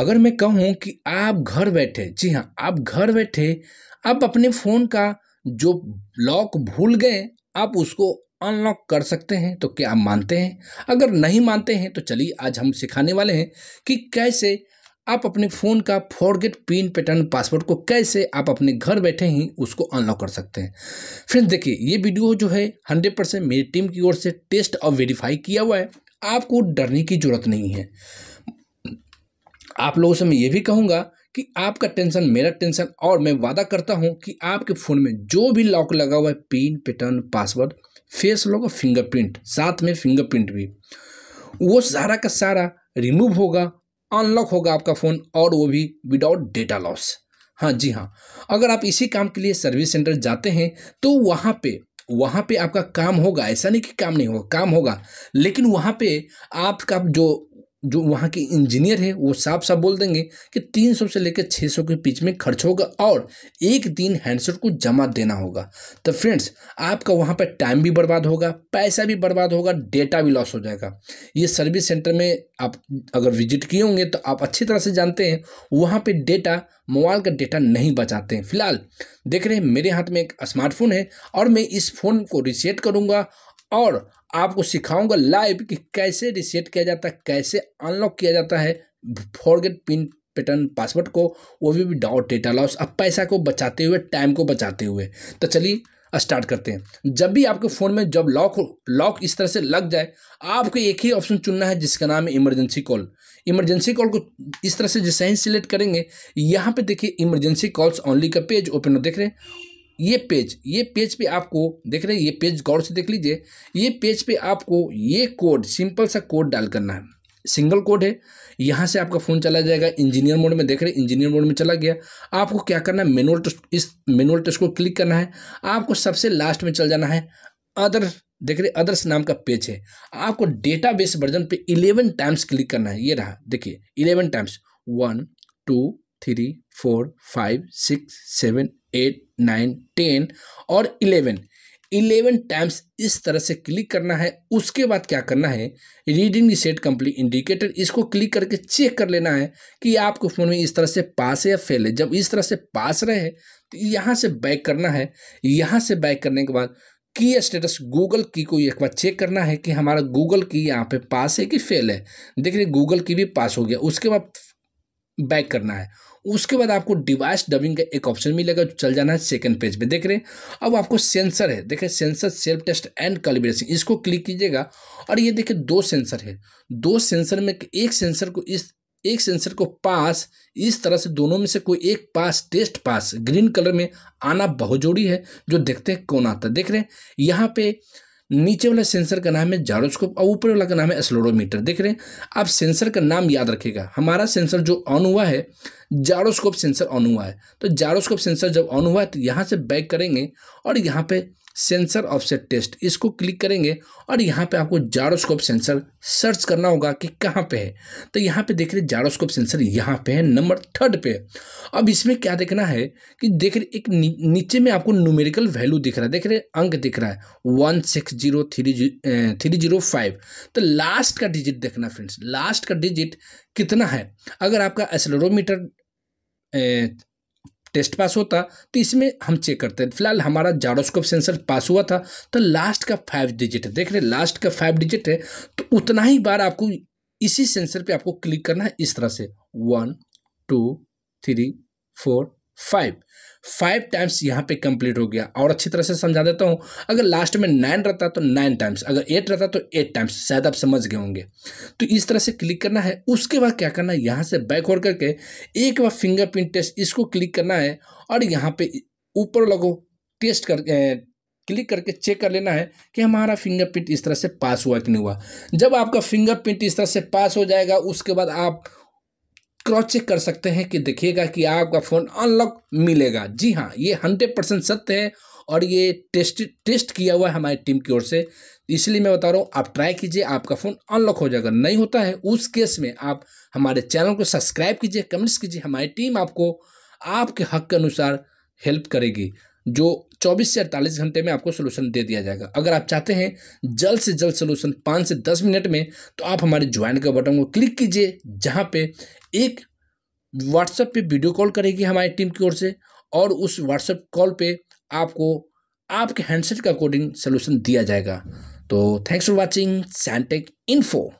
अगर मैं कहूँ कि आप घर बैठे जी हाँ आप घर बैठे आप अपने फ़ोन का जो लॉक भूल गए आप उसको अनलॉक कर सकते हैं तो क्या आप मानते हैं अगर नहीं मानते हैं तो चलिए आज हम सिखाने वाले हैं कि कैसे आप अपने फ़ोन का फॉरगेट पिन पैटर्न पासवर्ड को कैसे आप अपने घर बैठे ही उसको अनलॉक कर सकते हैं फ्रेंड्स देखिए ये वीडियो जो है हंड्रेड परसेंट मेरी टीम की ओर से टेस्ट और वेरीफाई किया हुआ है आपको डरने की ज़रूरत नहीं है आप लोगों से मैं ये भी कहूँगा कि आपका टेंशन मेरा टेंशन और मैं वादा करता हूँ कि आपके फ़ोन में जो भी लॉक लगा हुआ है pin pattern password face lock और फिंगरप्रिंट साथ में फिंगरप्रिंट भी वो सारा का सारा रिमूव होगा अनलॉक होगा आपका फ़ोन और वो भी विदाउट डेटा लॉस हाँ जी हाँ अगर आप इसी काम के लिए सर्विस सेंटर जाते हैं तो वहाँ पे वहाँ पे आपका काम होगा ऐसा नहीं कि काम नहीं होगा काम होगा लेकिन वहाँ पे आपका जो जो वहाँ के इंजीनियर है वो साफ साफ बोल देंगे कि 300 से लेकर 600 के बीच में खर्च होगा और एक दिन हैंडसेट को जमा देना होगा तो फ्रेंड्स आपका वहाँ पर टाइम भी बर्बाद होगा पैसा भी बर्बाद होगा डेटा भी लॉस हो जाएगा ये सर्विस सेंटर में आप अगर विजिट किए होंगे तो आप अच्छी तरह से जानते हैं वहाँ पर डेटा मोबाइल का डेटा नहीं बचाते हैं फिलहाल देख रहे हैं मेरे हाथ में एक स्मार्टफोन है और मैं इस फ़ोन को रिसेट करूँगा और आपको सिखाऊंगा लाइव कि कैसे रिसेट किया जाता है कैसे अनलॉक किया जाता है फॉरगेट पिन पैटर्न पासवर्ड को वो भी विदाउट डेटा लॉस अब पैसा को बचाते हुए टाइम को बचाते हुए तो चलिए स्टार्ट करते हैं जब भी आपके फ़ोन में जब लॉक लॉक इस तरह से लग जाए आपको एक ही ऑप्शन चुनना है जिसका नाम है इमरजेंसी कॉल इमरजेंसी कॉल को इस तरह से जैसे ही सिलेक्ट करेंगे यहाँ पे देखिए इमरजेंसी कॉल्स ओनली का पेज ओपन हो देख रहे हैं ये पेज ये पेज पे आपको देख रहे हैं ये पेज गौर से देख लीजिए ये पेज पे आपको ये कोड सिंपल सा कोड डाल करना है सिंगल कोड है यहाँ से आपका फ़ोन चला जाएगा इंजीनियर मोड में देख रहे हैं इंजीनियर मोड में चला गया आपको क्या करना है मेनुअल टेस्ट इस मेनुअल टेस्ट को क्लिक करना है आपको सबसे लास्ट में चल जाना है अदर देख रहे अदर्स नाम का पेज है आपको डेटाबेस वर्जन पे इलेवन टाइम्स क्लिक करना है ये रहा देखिए eleven times one two three four five six seven eight nine ten और इलेवन इलेवन टाइम्स इस तरह से क्लिक करना है उसके बाद क्या करना है रीडिंग सेट कंप्लीट इंडिकेटर इसको क्लिक करके चेक कर लेना है कि आपके फ़ोन में इस तरह से पास है या फेल है जब इस तरह से पास रहे तो यहाँ से बैक करना है यहाँ से बैक करने के बाद की स्टेटस गूगल की को एक बार चेक करना है कि हमारा गूगल की यहाँ पे पास है कि फेल है देख रहे गूगल की भी पास हो गया उसके बाद बैक करना है उसके बाद आपको डिवाइस डबिंग का एक ऑप्शन मिलेगा जो चल जाना है सेकंड पेज पे देख रहे हैं अब आपको सेंसर है देखिए sensor self test and calibration इसको क्लिक कीजिएगा और ये देखिए दो सेंसर है दो सेंसर में एक सेंसर को इस एक सेंसर को पास इस तरह से दोनों में से कोई एक pass test pass green colour में आना बहुत जरूरी है जो देखते हैं कौन आता है देख रहे हैं यहाँ पे नीचे वाला सेंसर का नाम है जारोस्कोप और ऊपर वाला का नाम है स्लोरोमीटर देख रहे हैं आप सेंसर का नाम याद रखेगा हमारा सेंसर जो ऑन हुआ है जारोस्कोप सेंसर ऑन हुआ है तो जारोस्कोप सेंसर जब ऑन हुआ है तो यहाँ से बैक करेंगे और यहाँ पर सेंसर ऑफसेट टेस्ट इसको क्लिक करेंगे और यहाँ पे आपको जारोस्कोप सेंसर सर्च करना होगा कि कहाँ पे है तो यहाँ पे देख रहे जारोस्कोप सेंसर यहाँ पे है नंबर थर्ड पे अब इसमें क्या देखना है कि देख रहे एक नी, नीचे में आपको न्यूमेरिकल वैल्यू दिख रहा है देख रहे अंक दिख रहा है one six zero three G three zero five तो लास्ट का डिजिट देखना फ्रेंड्स लास्ट का डिजिट कितना है अगर आपका एसलोरोमीटर टेस्ट पास होता तो इसमें हम चेक करते हैं फिलहाल हमारा जारोस्कोप सेंसर पास हुआ था तो लास्ट का फाइव डिजिट है देख रहे लास्ट का फाइव डिजिट है तो उतना ही बार आपको इसी सेंसर पे आपको क्लिक करना है इस तरह से one two three four five five times यहाँ पे कंप्लीट हो गया और अच्छी तरह से समझा देता हूँ अगर लास्ट में नाइन रहता तो नाइन टाइम्स अगर एट रहता तो एट टाइम्स शायद आप समझ गए होंगे तो इस तरह से क्लिक करना है उसके बाद क्या करना है यहाँ से बैक होड़ करके एक बार फिंगरप्रिंट टेस्ट इसको क्लिक करना है और यहाँ पे ऊपर लगो टेस्ट कर क्लिक करके चेक कर लेना है कि हमारा फिंगरप्रिंट इस तरह से पास हुआ कि नहीं हुआ जब आपका फिंगरप्रिंट इस तरह से पास हो जाएगा उसके बाद आप क्रॉस चेक कर सकते हैं कि देखिएगा कि आपका फ़ोन अनलॉक मिलेगा जी हाँ ये हंड्रेड परसेंट सत्य है और ये टेस्ट टेस्ट किया हुआ है हमारी टीम की ओर से इसलिए मैं बता रहा हूँ आप ट्राई कीजिए आपका फ़ोन अनलॉक हो जाएगा नहीं होता है उस केस में आप हमारे चैनल को सब्सक्राइब कीजिए कमेंट्स कीजिए हमारी टीम आपको आपके हक के अनुसार हेल्प करेगी जो 24 से 48 घंटे में आपको सोल्यूशन दे दिया जाएगा अगर आप चाहते हैं जल्द से जल्द सोल्यूशन पाँच से दस मिनट में तो आप हमारे ज्वाइन के बटन को क्लिक कीजिए जहाँ पे एक व्हाट्सएप पे वीडियो कॉल करेगी हमारी टीम की ओर से और उस व्हाट्सएप कॉल पे आपको आपके हैंडसेट का अकॉर्डिंग सोल्यूशन दिया जाएगा तो thanks for watching Santech info